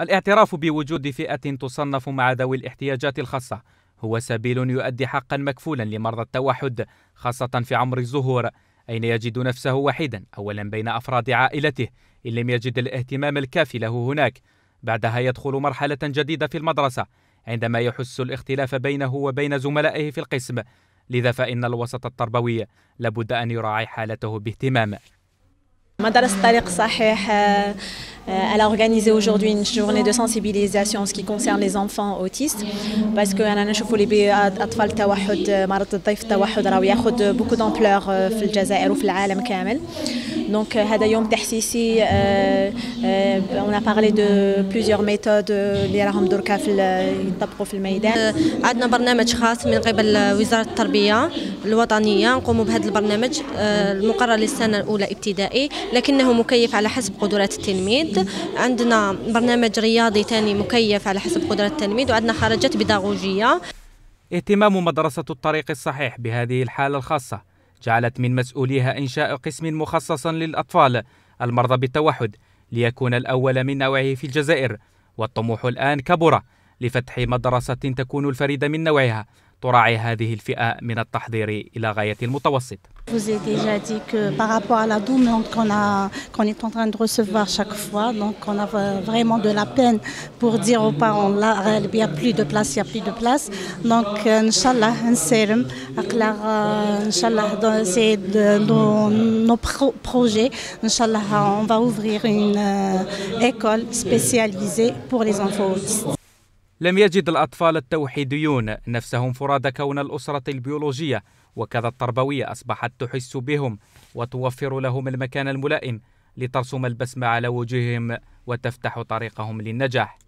الاعتراف بوجود فئة تصنف مع ذوي الاحتياجات الخاصة هو سبيل يؤدي حقا مكفولا لمرضى التوحد خاصة في عمر الزهور أين يجد نفسه وحيدا أولا بين أفراد عائلته إن لم يجد الاهتمام الكافي له هناك بعدها يدخل مرحلة جديدة في المدرسة عندما يحس الاختلاف بينه وبين زملائه في القسم لذا فإن الوسط التربوي لابد أن يراعي حالته باهتمام مدرسة طريق صحيح Elle a organisé aujourd'hui une journée de sensibilisation en ce qui concerne les enfants autistes parce que أنا نشوفوا اللي أطفال التوحد مرض الضيف التوحد راه ياخذ بوكو دومبلور في الجزائر وفي العالم كامل Donc هذا يوم تحسيسي on a parlé de plusieurs méthodes اللي راهم دركا في يطبقوا في الميدان عندنا برنامج خاص من قبل وزارة التربية الوطنية نقوموا بهذا البرنامج آه، المقرر للسنة الأولى ابتدائي لكنه مكيف على حسب قدرات التلميذ عندنا برنامج رياضي ثاني مكيف على حسب قدرات التلميذ وعندنا خرجات بيداغوجية اهتمام مدرسة الطريق الصحيح بهذه الحالة الخاصة جعلت من مسؤوليها إنشاء قسم مخصص للأطفال المرضى بالتوحد ليكون الأول من نوعه في الجزائر والطموح الآن كبر لفتح مدرسة تكون الفريدة من نوعها vous avez déjà dit que par rapport à la demande qu'on qu'on est en train de recevoir chaque fois, donc on a vraiment de la peine pour dire aux parents là, il n'y a plus de place, il n'y a plus de place. Donc, euh, Inch'Allah, Inch'Allah, c'est nos, projets. Inch'Allah, on va ouvrir une euh, école spécialisée pour les enfants لم يجد الأطفال التوحيديون نفسهم فراد كون الأسرة البيولوجية وكذا التربوية أصبحت تحس بهم وتوفر لهم المكان الملائم لترسم البسمة على وجوههم وتفتح طريقهم للنجاح